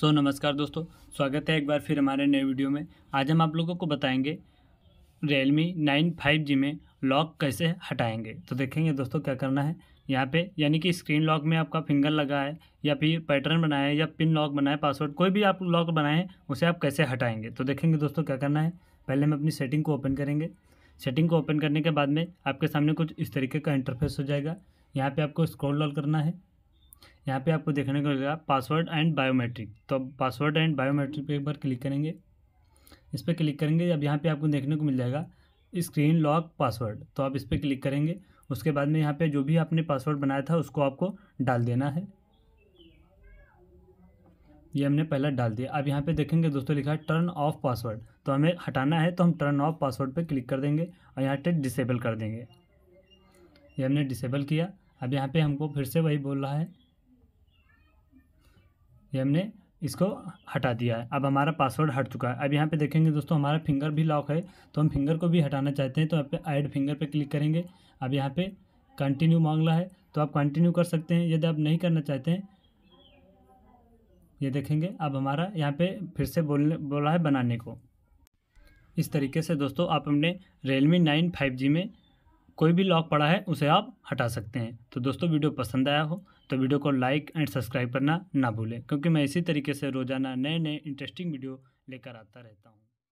सो so, नमस्कार दोस्तों स्वागत है एक बार फिर हमारे नए वीडियो में आज हम आप लोगों को बताएंगे नाइन फाइव जी में लॉक कैसे हटाएंगे तो देखेंगे दोस्तों क्या करना है यहाँ पे यानी कि स्क्रीन लॉक में आपका फिंगर लगा है या फिर पैटर्न बनाया है या पिन लॉक बनाए पासवर्ड कोई भी आप लॉक बनाएं उसे आप कैसे हटाएंगे तो देखेंगे दोस्तों क्या करना है पहले हम अपनी सेटिंग को ओपन करेंगे सेटिंग को ओपन करने के बाद में आपके सामने कुछ इस तरीके का इंटरफेस हो जाएगा यहाँ पर आपको स्क्रोल डॉल करना है यहाँ पे आपको देखने को मिलेगा पासवर्ड एंड बायोमेट्रिक तो अब पासवर्ड एंड बायोमेट्रिक पे एक बार क्लिक करेंगे इस पर क्लिक करेंगे अब यहाँ पे आपको देखने को मिल जाएगा स्क्रीन लॉक पासवर्ड तो आप इस पर क्लिक करेंगे उसके बाद में यहाँ पे जो भी आपने पासवर्ड बनाया था उसको आपको डाल देना है ये हमने पहला डाल दिया अब यहाँ पे देखेंगे दोस्तों लिखा है टर्न ऑफ पासवर्ड तो हमें हटाना है तो हम टर्न ऑफ पासवर्ड पे क्लिक कर देंगे और यहाँ पे डिसेबल कर देंगे ये हमने डिसेबल किया अब यहाँ पे हमको फिर से वही बोल रहा है ये हमने इसको हटा दिया है अब हमारा पासवर्ड हट चुका है अब यहाँ पे देखेंगे दोस्तों हमारा फिंगर भी लॉक है तो हम फिंगर को भी हटाना चाहते हैं तो आप ऐड फिंगर पे क्लिक करेंगे अब यहाँ पे कंटिन्यू मांगला है तो आप कंटिन्यू कर सकते हैं यदि आप नहीं करना चाहते हैं ये देखेंगे अब हमारा यहाँ पर फिर से बोलने बोला है बनाने को इस तरीके से दोस्तों आप हमने रियलमी नाइन फाइव जी में कोई भी लॉक पड़ा है उसे आप हटा सकते हैं तो दोस्तों वीडियो पसंद आया हो तो वीडियो को लाइक एंड सब्सक्राइब करना ना भूलें क्योंकि मैं इसी तरीके से रोज़ाना नए नए इंटरेस्टिंग वीडियो लेकर आता रहता हूँ